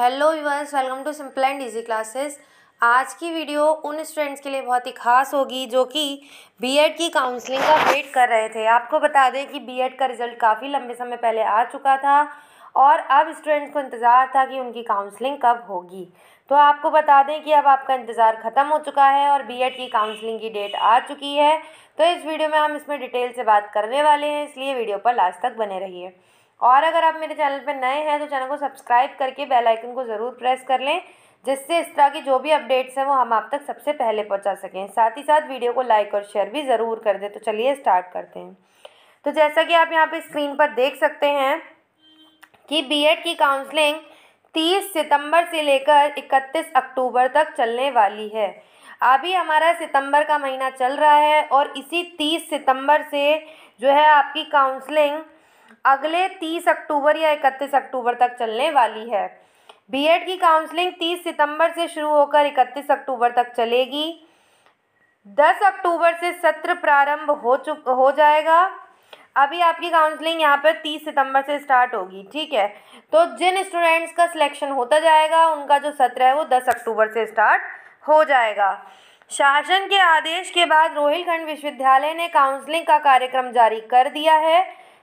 hello viewers welcome to simple and easy classes आज की video उन स्टूडेंट्स के लिए बहुत ही खास होगी जो कि बीएड की काउंसलिंग का वेट कर रहे थे आपको बता दें कि बीएड का रिज़ल्ट काफ़ी लंबे समय पहले आ चुका था और अब स्टूडेंट्स को इंतज़ार था कि उनकी काउंसलिंग कब होगी तो आपको बता दें कि अब आपका इंतज़ार ख़त्म हो चुका है और बीएड की काउंसलिंग की डेट आ चुकी है तो इस वीडियो में हम इसमें डिटेल से बात करने वाले हैं इसलिए वीडियो पर लास्ट तक बने रहिए और अगर आप मेरे चैनल पर नए हैं तो चैनल को सब्सक्राइब करके बेल आइकन को ज़रूर प्रेस कर लें जिससे इस तरह की जो भी अपडेट्स हैं वो हम आप तक सबसे पहले पहुंचा सकें साथ ही साथ वीडियो को लाइक और शेयर भी ज़रूर कर दें तो चलिए स्टार्ट करते हैं तो जैसा कि आप यहाँ पर स्क्रीन पर देख सकते हैं कि बी की काउंसलिंग तीस सितम्बर से लेकर इकतीस अक्टूबर तक चलने वाली है अभी हमारा सितंबर का महीना चल रहा है और इसी 30 सितंबर से जो है आपकी काउंसलिंग अगले 30 अक्टूबर या 31 अक्टूबर तक चलने वाली है बीएड की काउंसलिंग 30 सितंबर से शुरू होकर 31 अक्टूबर तक चलेगी 10 अक्टूबर से सत्र प्रारंभ हो चुक हो जाएगा अभी आपकी काउंसलिंग यहाँ पर 30 सितंबर से स्टार्ट होगी ठीक है तो जिन स्टूडेंट्स का सिलेक्शन होता जाएगा उनका जो सत्र है वो 10 अक्टूबर से स्टार्ट हो जाएगा शासन के आदेश के बाद रोहिलखंड विश्वविद्यालय ने काउंसलिंग का कार्यक्रम जारी कर दिया है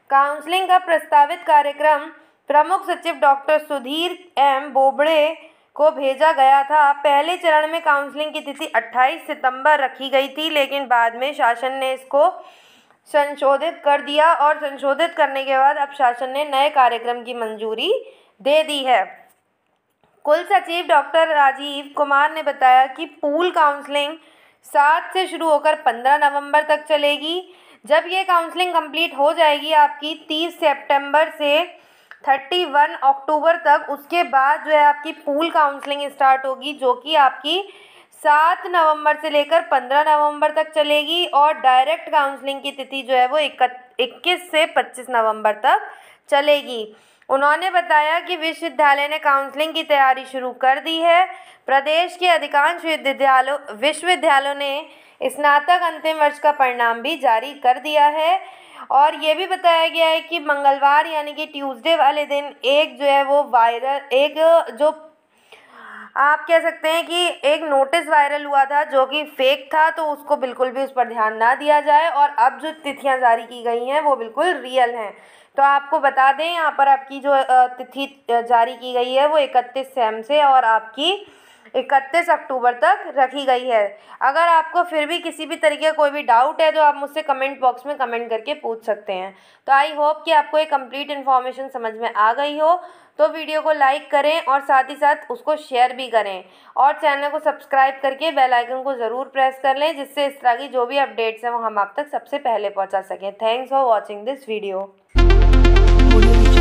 काउंसलिंग का प्रस्तावित कार्यक्रम प्रमुख सचिव डॉक्टर सुधीर एम बोबड़े को भेजा गया था पहले चरण में काउंसलिंग की तिथि 28 सितंबर रखी गई थी लेकिन बाद में शासन ने इसको संशोधित कर दिया और संशोधित करने के बाद अब शासन ने नए कार्यक्रम की मंजूरी दे दी है कुल सचिव डॉक्टर राजीव कुमार ने बताया कि पूल काउंसलिंग सात से शुरू होकर पंद्रह नवंबर तक चलेगी जब ये काउंसलिंग कंप्लीट हो जाएगी आपकी तीस सितंबर से थर्टी वन अक्टूबर तक उसके बाद जो है आपकी पूल काउंसलिंग स्टार्ट होगी जो कि आपकी सात नवंबर से लेकर पंद्रह नवंबर तक चलेगी और डायरेक्ट काउंसलिंग की तिथि जो है वो इक्कीस से पच्चीस नवंबर तक चलेगी उन्होंने बताया कि विश्वविद्यालय ने काउंसलिंग की तैयारी शुरू कर दी है प्रदेश के अधिकांश विद्यालयों विश्वविद्यालयों ने स्नातक अंतिम वर्ष का परिणाम भी जारी कर दिया है और ये भी बताया गया है कि मंगलवार यानी कि ट्यूसडे वाले दिन एक जो है वो वायरल एक जो आप कह सकते हैं कि एक नोटिस वायरल हुआ था जो कि फेक था तो उसको बिल्कुल भी उस पर ध्यान ना दिया जाए और अब जो तिथियां जारी की गई हैं वो बिल्कुल रियल हैं तो आपको बता दें यहाँ पर आपकी जो तिथि जारी की गई है वो इकतीस सेम से और आपकी इकतीस अक्टूबर तक रखी गई है अगर आपको फिर भी किसी भी तरीके का कोई भी डाउट है तो आप मुझसे कमेंट बॉक्स में कमेंट करके पूछ सकते हैं तो आई होप कि आपको ये कंप्लीट इन्फॉर्मेशन समझ में आ गई हो तो वीडियो को लाइक करें और साथ ही साथ उसको शेयर भी करें और चैनल को सब्सक्राइब करके बेल आइकन को ज़रूर प्रेस कर लें जिससे इस तरह की जो भी अपडेट्स हैं वो हम आप तक सबसे पहले पहुंचा सकें thanks for watching this video